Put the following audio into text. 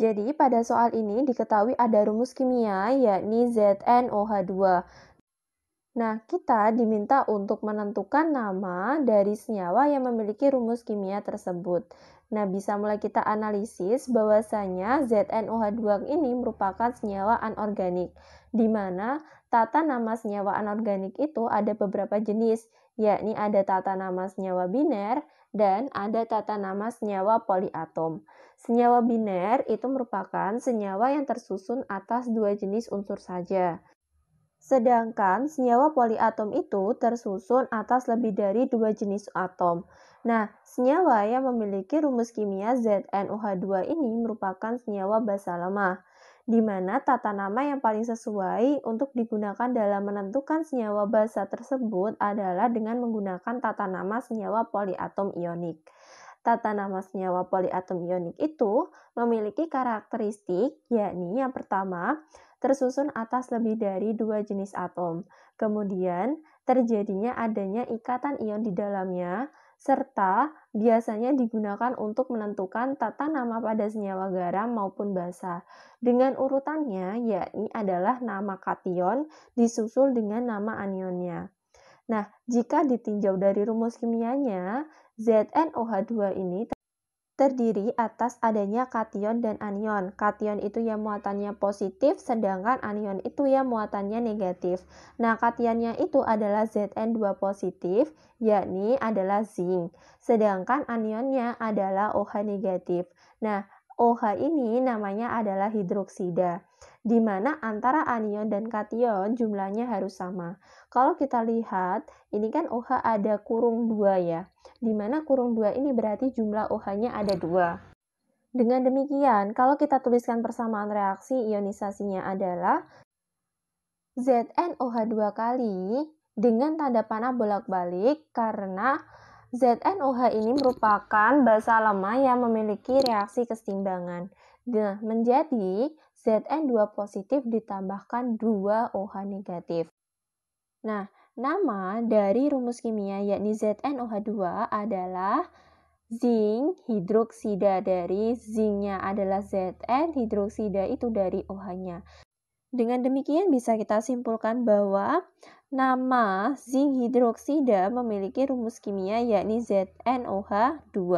Jadi, pada soal ini diketahui ada rumus kimia yakni ZNOH2. Nah, kita diminta untuk menentukan nama dari senyawa yang memiliki rumus kimia tersebut. Nah, bisa mulai kita analisis bahwasanya ZNOH2 ini merupakan senyawa anorganik, di mana tata nama senyawa anorganik itu ada beberapa jenis, yakni ada tata nama senyawa biner, dan ada tata nama senyawa poliatom. Senyawa biner itu merupakan senyawa yang tersusun atas dua jenis unsur saja. Sedangkan senyawa poliatom itu tersusun atas lebih dari dua jenis atom. Nah, senyawa yang memiliki rumus kimia ZNOH2 ini merupakan senyawa basa lemah di mana tata nama yang paling sesuai untuk digunakan dalam menentukan senyawa basa tersebut adalah dengan menggunakan tata nama senyawa poliatom ionik. Tata nama senyawa poliatom ionik itu memiliki karakteristik, yakni yang pertama, tersusun atas lebih dari dua jenis atom. Kemudian, terjadinya adanya ikatan ion di dalamnya, serta biasanya digunakan untuk menentukan tata nama pada senyawa garam maupun basa. Dengan urutannya, yakni adalah nama kation disusul dengan nama anionnya. Nah, jika ditinjau dari rumus kimianya, ZNOH2 ini terdiri atas adanya kation dan anion. Kation itu yang muatannya positif, sedangkan anion itu yang muatannya negatif. Nah, kationnya itu adalah Zn2 positif, yakni adalah zinc. Sedangkan anionnya adalah OH negatif. Nah, OH ini namanya adalah hidroksida di mana antara anion dan kation jumlahnya harus sama. Kalau kita lihat, ini kan OH ada kurung 2 ya, di mana kurung 2 ini berarti jumlah OH-nya ada 2. Dengan demikian, kalau kita tuliskan persamaan reaksi ionisasinya adalah ZnOH2 kali dengan tanda panah bolak-balik karena ZnOH ini merupakan basa lemah yang memiliki reaksi keseimbangan. Nah, menjadi ZN2 positif ditambahkan 2 OH negatif. Nah, nama dari rumus kimia yakni ZNOH2 adalah zinc hidroksida dari zincnya adalah Zn, hidroksida itu dari OH-nya. Dengan demikian bisa kita simpulkan bahwa nama zinc hidroksida memiliki rumus kimia yakni ZNOH2.